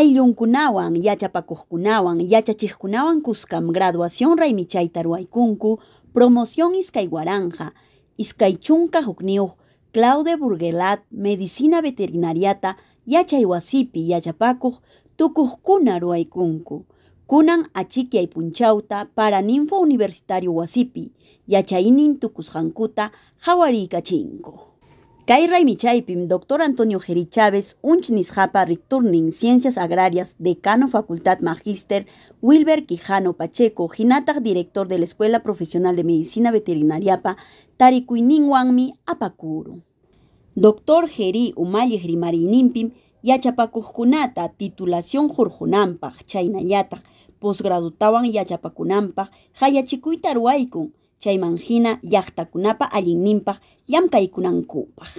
ayllunkunawan yachapakuqkunawan yachachikkunawan kuskam graduación raymichayta kunku promoción iskay waranja iskay Claude Burgelat Medicina Veterinariata yachay wasipi yachapakuq tukuqkuna kunku kunan punchauta para paraninfo universitario wasipi yachaynin jawari Kachinko. Kaira Michaipim, doctor Antonio Geri Chávez, Rictor Returning Ciencias Agrarias, decano Facultad Magíster, Wilber Quijano Pacheco, Jinatag, director de la Escuela Profesional de Medicina Veterinariapa, Tarikuininguanmi, Apacuru. Doctor Geri Umayi Nimpim, Yachapakujunata, titulación China Chainayataj, posgradutawan Yachapakunampag, Hayachicuitaruaikun, chaymanhina llaqtakunapa allinninpaq llamkaykunankupaq